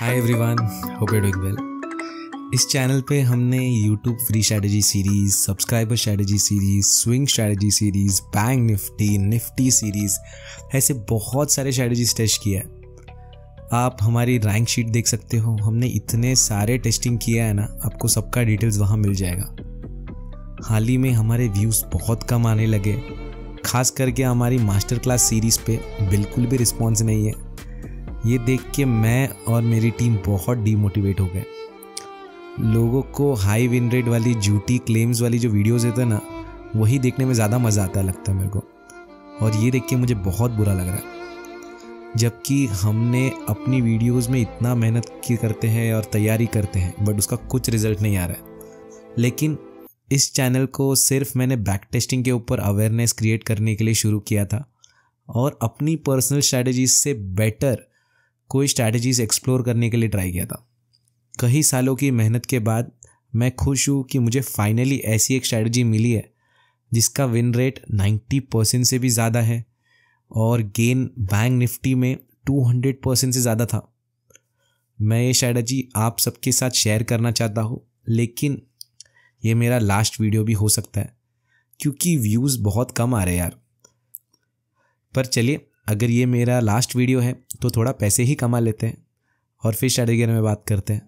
Hi everyone hope you doing well इस channel पे हमने YouTube free strategy series subscriber strategy series swing strategy series bank Nifty Nifty series ऐसे बहुत सारे strategies test किया है आप हमारी रैंक शीट देख सकते हो हमने इतने सारे टेस्टिंग किया है ना आपको सबका डिटेल्स वहाँ मिल जाएगा हाल ही में हमारे व्यूज़ बहुत कम आने लगे खास करके हमारी मास्टर क्लास सीरीज़ पे बिल्कुल भी रिस्पॉन्स नहीं है ये देख के मैं और मेरी टीम बहुत डीमोटिवेट हो गए लोगों को हाई विन रेट वाली जूटी क्लेम्स वाली जो वीडियोस होते हैं ना वही देखने में ज़्यादा मज़ा आता है लगता है मेरे को और ये देख के मुझे बहुत बुरा लग रहा है जबकि हमने अपनी वीडियोस में इतना मेहनत की करते हैं और तैयारी करते हैं बट उसका कुछ रिजल्ट नहीं आ रहा है लेकिन इस चैनल को सिर्फ मैंने बैक टेस्टिंग के ऊपर अवेयरनेस क्रिएट करने के लिए शुरू किया था और अपनी पर्सनल स्ट्रैटेजीज से बेटर कोई स्ट्रैटेजीज एक्सप्लोर करने के लिए ट्राई किया था कई सालों की मेहनत के बाद मैं खुश हूँ कि मुझे फाइनली ऐसी एक स्ट्रैटेजी मिली है जिसका विन रेट 90 परसेंट से भी ज़्यादा है और गेन बैंक निफ्टी में 200 परसेंट से ज़्यादा था मैं ये स्ट्रैटेजी आप सबके साथ शेयर करना चाहता हूँ लेकिन ये मेरा लास्ट वीडियो भी हो सकता है क्योंकि व्यूज़ बहुत कम आ रहे यार पर चलिए अगर ये मेरा लास्ट वीडियो है तो थोड़ा पैसे ही कमा लेते हैं और फिर स्ट्रेटेगियर में बात करते हैं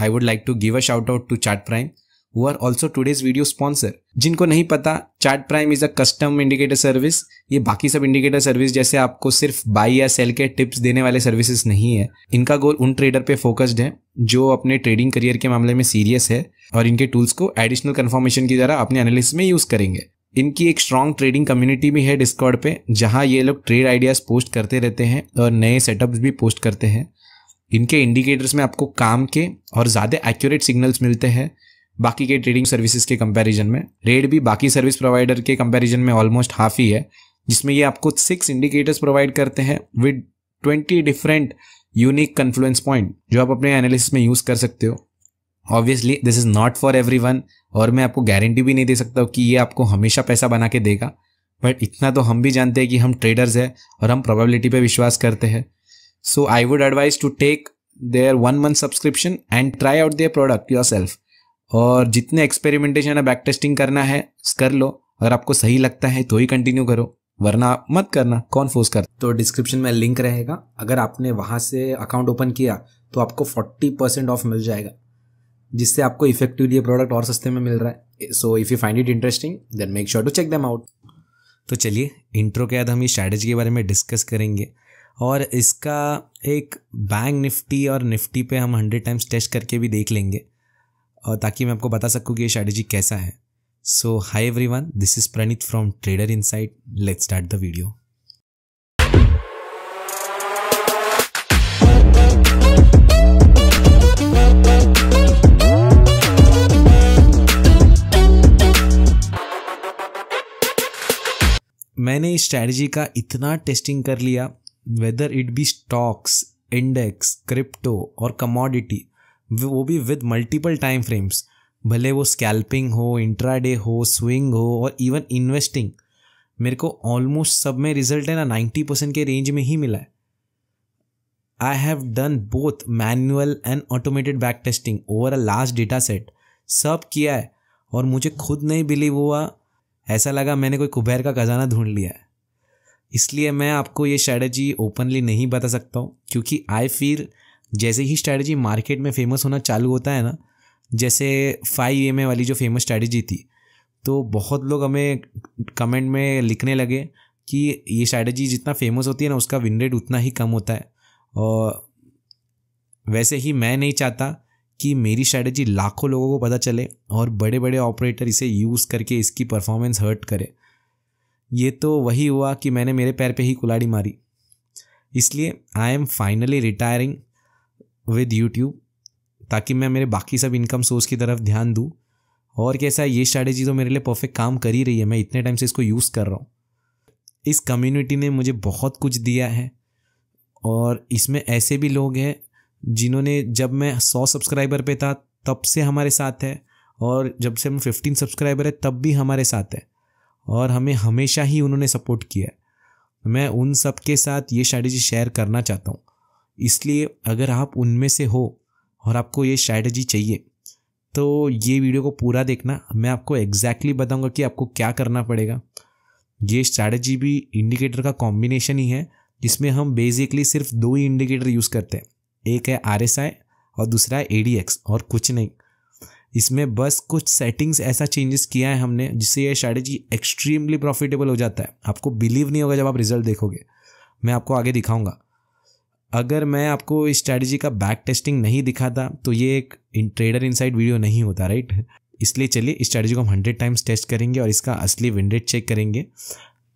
I would like to give a shout out to Chart Prime who are also today's video sponsor जिनको नहीं पता Chart Prime is a custom indicator service ये बाकी सब इंडिकेटर सर्विस जैसे आपको सिर्फ बाई या सेल के टिप्स देने वाले सर्विसेज नहीं है इनका गोल उन ट्रेडर पे फोकस्ड है जो अपने ट्रेडिंग करियर के मामले में सीरियस है और इनके टूल्स को एडिशनल कन्फर्मेशन की तरह अपने एनालिस्ट में यूज करेंगे इनकी एक स्ट्रॉन्ग ट्रेडिंग कम्युनिटी भी है डिस्कॉर्ड पे जहाँ ये लोग ट्रेड आइडियाज़ पोस्ट करते रहते हैं और नए सेटअप्स भी पोस्ट करते हैं इनके इंडिकेटर्स में आपको काम के और ज़्यादा एक्यूरेट सिग्नल्स मिलते हैं बाकी के ट्रेडिंग सर्विसेज के कंपैरिजन में रेट भी बाकी सर्विस प्रोवाइडर के कंपैरिजन में ऑलमोस्ट हाफ ही है जिसमें ये आपको सिक्स इंडिकेटर्स प्रोवाइड करते हैं with twenty different unique confluence point जो आप अपने एनालिसिस में यूज़ कर सकते हो obviously this is not for everyone और मैं आपको गारंटी भी नहीं दे सकता कि ये आपको हमेशा पैसा बना के देगा बट इतना तो हम भी जानते हैं कि हम ट्रेडर्स हैं और हम प्रोबेबिलिटी पे विश्वास करते हैं so I would advise to take their one month subscription and try out their product yourself और जितने एक्सपेरिमेंटेशन या बैक टेस्टिंग करना है कर लो अगर आपको सही लगता है तो ही कंटिन्यू करो वरना मत करना कौन फोर्स कर तो डिस्क्रिप्शन में लिंक रहेगा अगर आपने वहाँ से अकाउंट ओपन किया तो आपको फोर्टी परसेंट ऑफ मिल जाएगा जिससे आपको इफेक्टिवली ये प्रोडक्ट और सस्ते में मिल रहा है so if you find it interesting then make sure to check them out तो चलिए इंट्रो के बाद हम ये स्ट्रैटेजी के बारे में डिस्कस करेंगे और इसका एक बैंक निफ्टी और निफ्टी पे हम हंड्रेड टाइम्स टेस्ट करके भी देख लेंगे और ताकि मैं आपको बता सकूँ कि ये स्ट्रैटेजी कैसा है so hi everyone this is Praneet from Trader Insight let's start the video मैंने इस स्ट्रैटेजी का इतना टेस्टिंग कर लिया whether it be stocks index crypto और कमोडिटी वो भी विद मल्टीपल टाइम फ्रेम्स भले वो स्कैल्पिंग हो इंट्राडे हो स्विंग हो और इवन इन्वेस्टिंग मेरे को ऑलमोस्ट सब में रिजल्ट है ना नाइन्टी परसेंट के रेंज में ही मिला है I have done both manual and automated back testing over a last data set सब किया है और मुझे खुद नहीं बिलीव हुआ ऐसा लगा मैंने कोई कुबेर का खजाना ढूंढ लिया है इसलिए मैं आपको ये स्ट्रैटेजी ओपनली नहीं बता सकता हूँ क्योंकि आई फिर जैसे ही स्ट्रैटेजी मार्केट में फेमस होना चालू होता है ना जैसे फाइव एम वाली जो फेमस स्ट्रैटेजी थी तो बहुत लोग हमें कमेंट में लिखने लगे कि ये स्ट्रैटेजी जितना फेमस होती है ना उसका विन रेट उतना ही कम होता है और वैसे ही मैं नहीं चाहता कि मेरी स्ट्रैटेजी लाखों लोगों को पता चले और बड़े बड़े ऑपरेटर इसे यूज़ करके इसकी परफॉर्मेंस हर्ट करे ये तो वही हुआ कि मैंने मेरे पैर पे ही कुलाड़ी मारी इसलिए I am finally retiring with YouTube ताकि मैं मेरे बाकी सब इनकम सोर्स की तरफ ध्यान दूँ और कैसा है ये स्ट्रैटेजी तो मेरे लिए परफेक्ट काम कर ही रही है मैं इतने टाइम से इसको यूज़ कर रहा हूँ इस कम्युनिटी ने मुझे बहुत कुछ दिया है और इसमें ऐसे भी लोग हैं जिन्होंने जब मैं सौ सब्सक्राइबर पे था तब से हमारे साथ है और जब से हम फिफ्टीन सब्सक्राइबर है तब भी हमारे साथ है और हमें हमेशा ही उन्होंने सपोर्ट किया है मैं उन सब के साथ ये स्ट्रैटेजी शेयर करना चाहता हूँ इसलिए अगर आप उनमें से हो और आपको ये स्ट्रैटेजी चाहिए तो ये वीडियो को पूरा देखना मैं आपको एग्जैक्टली exactly बताऊंगा कि आपको क्या करना पड़ेगा ये स्ट्रैटेजी भी इंडिकेटर का कॉम्बिनेशन ही है जिसमें हम बेसिकली सिर्फ दो ही इंडिकेटर यूज़ करते हैं एक है आर और दूसरा है ए और कुछ नहीं इसमें बस कुछ सेटिंग्स ऐसा चेंजेस किया है हमने जिससे ये स्ट्रैटेजी एक्सट्रीमली प्रॉफिटेबल हो जाता है आपको बिलीव नहीं होगा जब आप रिजल्ट देखोगे मैं आपको आगे दिखाऊंगा अगर मैं आपको इस स्ट्रैटेजी का बैक टेस्टिंग नहीं दिखाता तो ये एक ट्रेडर इन वीडियो नहीं होता राइट इसलिए चलिए इस स्ट्रैटेजी को हम हंड्रेड टाइम्स टेस्ट करेंगे और इसका असली विंडेड चेक करेंगे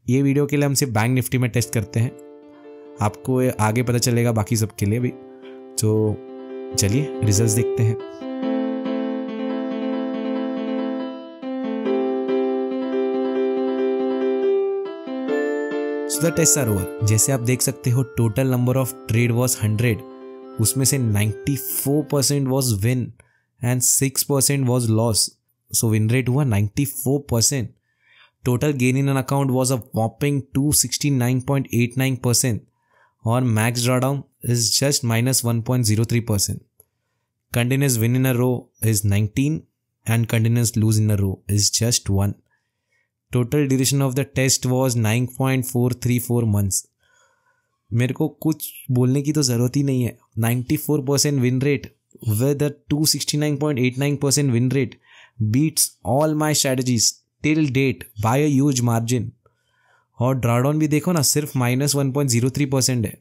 ये वीडियो के लिए हम सिर्फ बैंक निफ्टी में टेस्ट करते हैं आपको आगे पता चलेगा बाकी सब के लिए भी तो चलिए रिजल्ट्स देखते हैं सो टेस्ट आर हुआ जैसे आप देख सकते हो total number of trade was hundred उसमें से ninety four percent was win and six percent was loss so win rate हुआ four percent total gain in an account was a whopping two sixty nine point eight nine percent और max drawdown is just minus one point zero three percent continuous win in a row is nineteen and continuous lose in a row is just one total duration of the test was nine point four three four months मेरे को कुछ बोलने की तो जरूरत ही नहीं है ninety four percent win rate with two sixty nine point eight nine percent win rate beats all my strategies till date by a huge margin और ड्राडोन भी देखो ना सिर्फ minus one point zero three percent है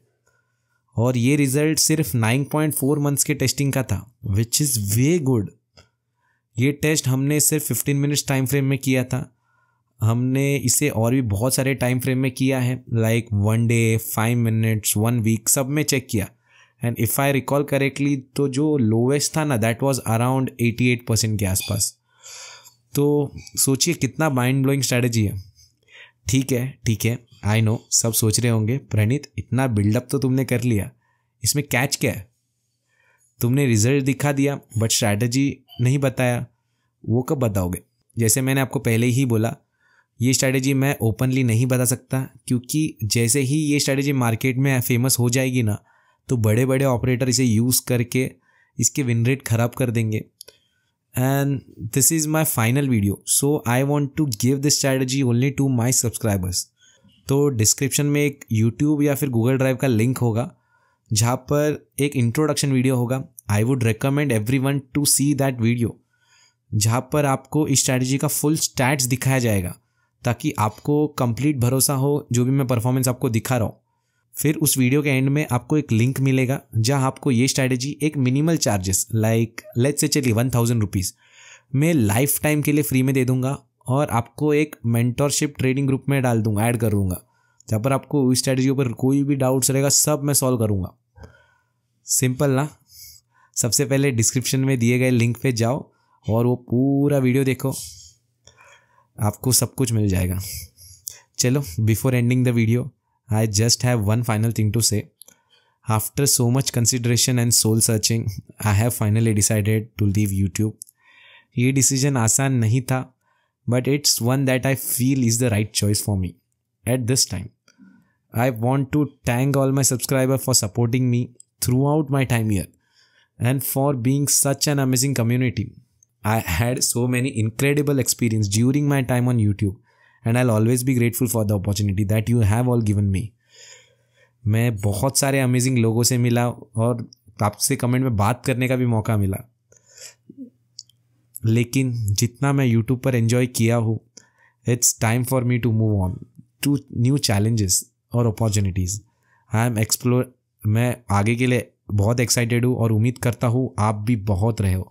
और ये result सिर्फ nine point four months के टेस्टिंग का था विच इज़ वे गुड ये टेस्ट हमने सिर्फ फिफ्टीन मिनट्स टाइम फ्रेम में किया था हमने इसे और भी बहुत सारे टाइम फ्रेम में किया है like one day five minutes one week सब में चेक किया and if I recall correctly तो जो लोवेस्ट था ना that was around eighty eight percent के आसपास तो सोचिए कितना माइंड ब्लोइंग स्ट्रैटेजी है ठीक है ठीक है आई नो सब सोच रहे होंगे प्रणीत इतना बिल्डअप तो तुमने कर लिया इसमें कैच क्या है तुमने रिजल्ट दिखा दिया बट स्ट्रैटेजी नहीं बताया वो कब बताओगे जैसे मैंने आपको पहले ही बोला ये स्ट्रैटेजी मैं ओपनली नहीं बता सकता क्योंकि जैसे ही ये स्ट्रैटेजी मार्केट में फेमस हो जाएगी ना तो बड़े बड़े ऑपरेटर इसे यूज़ करके इसके विन रेट ख़राब कर देंगे and this is my final video so i want to give this strategy only to my subscribers तो डिस्क्रिप्शन में एक यूट्यूब या फिर गूगल ड्राइव का लिंक होगा जहाँ पर एक इंट्रोडक्शन वीडियो होगा I would recommend everyone to see that video जहाँ पर आपको इस स्ट्रैटेजी का फुल स्टैट्स दिखाया जाएगा ताकि आपको कंप्लीट भरोसा हो जो भी मैं परफॉर्मेंस आपको दिखा रहा हूँ फिर उस वीडियो के एंड में आपको एक लिंक मिलेगा जहां आपको ये स्ट्रैटेजी एक minimal charges like let's say चलिए वन थाउजेंड रुपीज़ मैं लाइफ टाइम के लिए फ्री में दे दूंगा और आपको एक मेंटोरशिप ट्रेडिंग ग्रुप में डाल दूंगा ऐड करूँगा जहाँ पर आपको उस स्ट्रैटेजी पर कोई भी डाउट्स रहेगा सब मैं सॉल्व करूँगा सिंपल ना सबसे पहले डिस्क्रिप्शन में दिए गए लिंक पे जाओ और वो पूरा वीडियो देखो आपको सब कुछ मिल जाएगा चलो before ending the video I just have one final thing to say. After so much consideration and soul searching, I have finally decided to leave YouTube. ये decision आसान नहीं था but it's one that I feel is the right choice for me at this time. I want to thank all my subscribers for supporting me throughout my time here and for being such an amazing community. I had so many incredible experiences during my time on YouTube and I always be grateful for the opportunity that you have all given me मैं बहुत सारे amazing लोगों से मिला और आपसे comment में बात करने का भी मौका मिला लेकिन जितना मैं यूट्यूब पर एंजॉय किया हूँ it's time for me to move on to new challenges और अपॉर्चुनिटीज़ आई एम एक्सप्लोर मैं आगे के लिए बहुत एक्साइटेड हूँ और उम्मीद करता हूँ आप भी बहुत रहे हो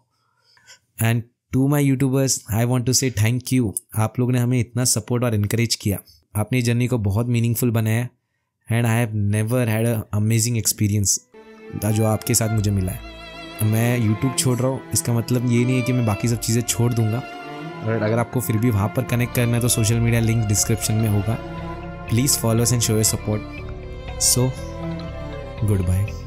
and to my YouTubers I want to say thank you आप लोग ने हमें इतना सपोर्ट और इनक्रेज किया आपने जर्नी को बहुत मीनिंगफुल बनाया and I have never had amazing experience जो आपके साथ मुझे मिला है मैं यूट्यूब छोड़ रहा हूँ इसका मतलब ये नहीं है कि मैं बाकी सब चीज़ें छोड़ दूंगा बट अगर आपको फिर भी वहाँ पर कनेक्ट करना है तो सोशल मीडिया लिंक डिस्क्रिप्शन में होगा please followers and show your support so good bye